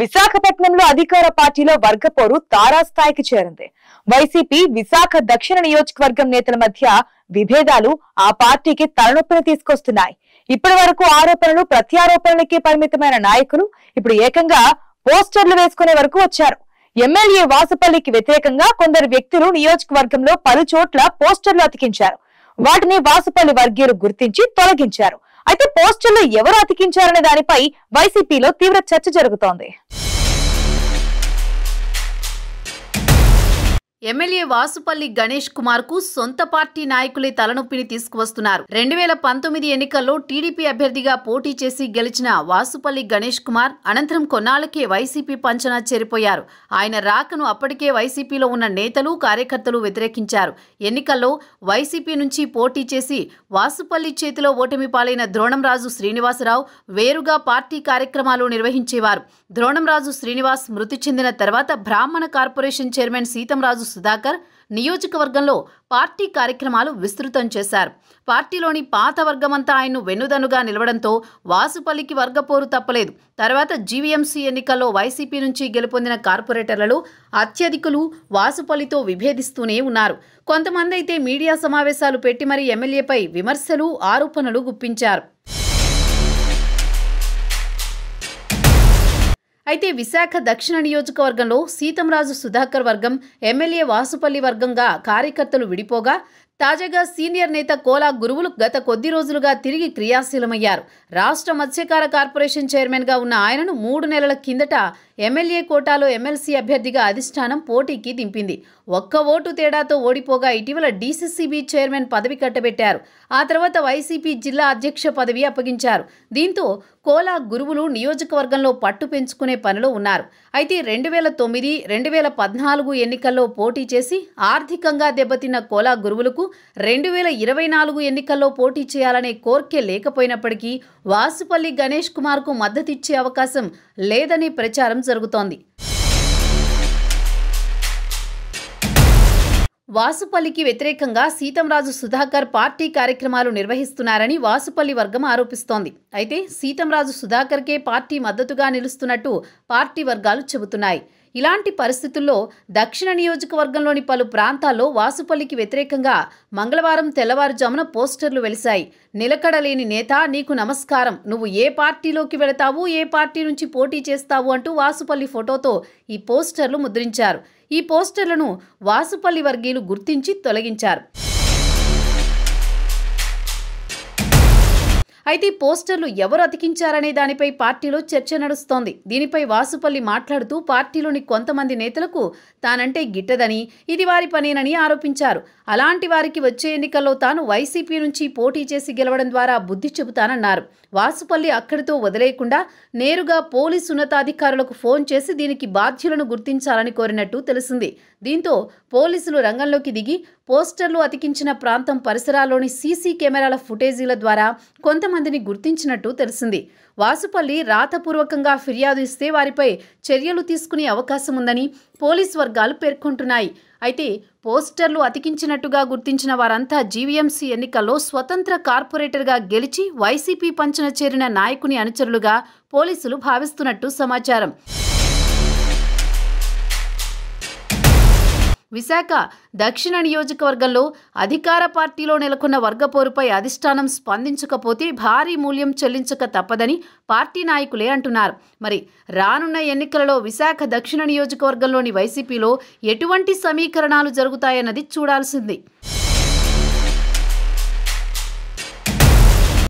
విశాఖపట్నంలో అధికార పార్టీలో వర్గపోరు తారాస్థాయికి చేరింది వైసీపీ విశాఖ దక్షిణ నియోజకవర్గం నేతల మధ్య విభేదాలు ఆ పార్టీకి తలనొప్పిని తీసుకొస్తున్నాయి ఇప్పటి వరకు ఆరోపణలు ప్రత్యారోపణలకే పరిమితమైన నాయకులు ఇప్పుడు ఏకంగా పోస్టర్లు వేసుకునే వరకు వచ్చారు ఎమ్మెల్యే వాసుపల్లికి వ్యతిరేకంగా కొందరు వ్యక్తులు నియోజకవర్గంలో పలు చోట్ల పోస్టర్లు అతికించారు వాటిని వాసుపల్లి వర్గీయులు గుర్తించి తొలగించారు అయితే పోస్టులు ఎవరు అతికించారనే దానిపై వైసీపీలో తీవ్ర చర్చ జరుగుతోంది ఎమ్మెల్యే వాసుపల్లి గణేష్ కుమార్ కు సొంత పార్టీ నాయకులే తలనొప్పిని తీసుకువస్తున్నారు రెండు వేల పంతొమ్మిది ఎన్నికల్లో టీడీపీ అభ్యర్థిగా పోటీ చేసి గెలిచిన వాసుపల్లి గణేష్ కుమార్ అనంతరం కొన్నాళ్లకే వైసీపీ పంచన చేరిపోయారు ఆయన రాకను అప్పటికే వైసీపీలో ఉన్న నేతలు కార్యకర్తలు వ్యతిరేకించారు ఎన్నికల్లో వైసీపీ నుంచి పోటీ చేసి వాసుపల్లి చేతిలో ఓటమి పాలైన ద్రోణంరాజు శ్రీనివాసరావు వేరుగా పార్టీ కార్యక్రమాలు నిర్వహించేవారు ద్రోణంరాజు శ్రీనివాస్ మృతి చెందిన తర్వాత బ్రాహ్మణ కార్పొరేషన్ చైర్మన్ సీతంరాజు సుధాకర్ నియోజకవర్గంలో పార్టీ కార్యక్రమాలు విస్తృతం చేశారు పార్టీలోని పాత వర్గమంతా ఆయన్ను వెన్నుదనుగా నిలవడంతో వాసుపల్లికి వర్గపోరు తప్పలేదు తర్వాత జీవీఎంసీ ఎన్నికల్లో వైసీపీ నుంచి గెలుపొందిన కార్పొరేటర్లలో అత్యధికులు వాసుపల్లితో విభేదిస్తూనే ఉన్నారు కొంతమంది అయితే మీడియా సమావేశాలు పెట్టి మరీ ఎమ్మెల్యేపై విమర్శలు ఆరోపణలు గుప్పించారు అయితే విశాఖ దక్షిణ నియోజకవర్గంలో సీతంరాజు సుధాకర్ వర్గం ఎమ్మెల్యే వాసుపల్లి వర్గంగా కార్యకర్తలు విడిపోగా తాజాగా సీనియర్ నేత కోలా గురువులు గత కొద్ది రోజులుగా తిరిగి క్రియాశీలమయ్యారు రాష్ట్ర మత్స్యకార కార్పొరేషన్ చైర్మన్గా ఉన్న ఆయనను మూడు నెలల కిందట ఎమ్మెల్యే కోటాలో ఎమ్మెల్సీ అభ్యర్థిగా అధిష్టానం పోటీకి దింపింది ఒక్క ఓటు తేడాతో ఓడిపోగా ఇటీవల డీసీసీబీ చైర్మన్ పదవి కట్టబెట్టారు ఆ తర్వాత వైసీపీ జిల్లా అధ్యక్ష పదవి అప్పగించారు దీంతో కోలా గురువులు నియోజకవర్గంలో పట్టు పెంచుకునే పనిలో ఉన్నారు అయితే రెండు వేల తొమ్మిది రెండు వేల పద్నాలుగు ఎన్నికల్లో పోటీ చేసి ఆర్థికంగా దెబ్బతిన్న కోలా గురువులకు రెండు వేల ఇరవై నాలుగు ఎన్నికల్లో పోటీ చేయాలనే కోర్కె లేకపోయినప్పటికీ వాసుపల్లి గణేష్ కుమార్కు మద్దతిచ్చే అవకాశం లేదని ప్రచారం జరుగుతోంది వాసుపల్లికి వ్యతిరేకంగా సీతంరాజు సుధాకర్ పార్టీ కార్యక్రమాలు నిర్వహిస్తున్నారని వాసుపల్లి వర్గం ఆరోపిస్తోంది అయితే సీతంరాజు సుధాకర్కే పార్టీ మద్దతుగా నిలుస్తున్నట్టు పార్టీ వర్గాలు చెబుతున్నాయి ఇలాంటి పరిస్థితుల్లో దక్షిణ నియోజకవర్గంలోని పలు ప్రాంతాల్లో వాసుపల్లికి వ్యతిరేకంగా మంగళవారం తెల్లవారుజామున పోస్టర్లు వెలిశాయి నిలకడలేని నేత నీకు నమస్కారం నువ్వు ఏ పార్టీలోకి వెళతావు ఏ పార్టీ నుంచి పోటీ చేస్తావు అంటూ వాసుపల్లి ఫోటోతో ఈ పోస్టర్లు ముద్రించారు ఈ పోస్టర్లను వాసుపల్లి వర్గీయులు గుర్తించి తొలగించారు అయితే పోస్టర్లు ఎవరు అతికించారనే దానిపై పార్టీలో చర్చ నడుస్తోంది దీనిపై వాసుపల్లి మాట్లాడుతూ పార్టీలోని కొంతమంది నేతలకు తానంటే గిట్టదని ఇది వారి పనేనని ఆరోపించారు అలాంటి వారికి వచ్చే ఎన్నికల్లో తాను వైసీపీ నుంచి పోటీ చేసి గెలవడం ద్వారా బుద్ధి చెబుతానన్నారు వాసుపల్లి అక్కడితో వదిలేయకుండా నేరుగా పోలీసు ఉన్నతాధికారులకు ఫోన్ చేసి దీనికి బాధ్యులను గుర్తించాలని కోరినట్టు తెలిసింది దీంతో పోలీసులు రంగంలోకి దిగి పోస్టర్లు అతికించిన ప్రాంతం పరిసరాల్లోని సీసీ కెమెరాల ఫుటేజీల ద్వారా కొంతమందిని గుర్తించినట్టు తెలిసింది వాసుపల్లి రాతపూర్వకంగా ఫిర్యాదు ఇస్తే వారిపై చర్యలు తీసుకునే అవకాశం ఉందని పోలీస్ వర్గాలు పేర్కొంటున్నాయి అయితే పోస్టర్లు అతికించినట్టుగా గుర్తించిన వారంతా జీవీఎంసీ ఎన్నికల్లో స్వతంత్ర కార్పొరేటర్గా గెలిచి వైసీపీ పంచన చేరిన నాయకుని అనుచరులుగా పోలీసులు భావిస్తున్నట్టు సమాచారం విశాఖ దక్షిణ నియోజకవర్గంలో అధికార పార్టీలో నెలకొన్న వర్గపోరుపై అధిష్టానం స్పందించకపోతే భారీ మూల్యం చెల్లించక తప్పదని పార్టీ నాయకులే అంటున్నారు మరి రానున్న ఎన్నికలలో విశాఖ దక్షిణ నియోజకవర్గంలోని వైసీపీలో ఎటువంటి సమీకరణాలు జరుగుతాయన్నది చూడాల్సింది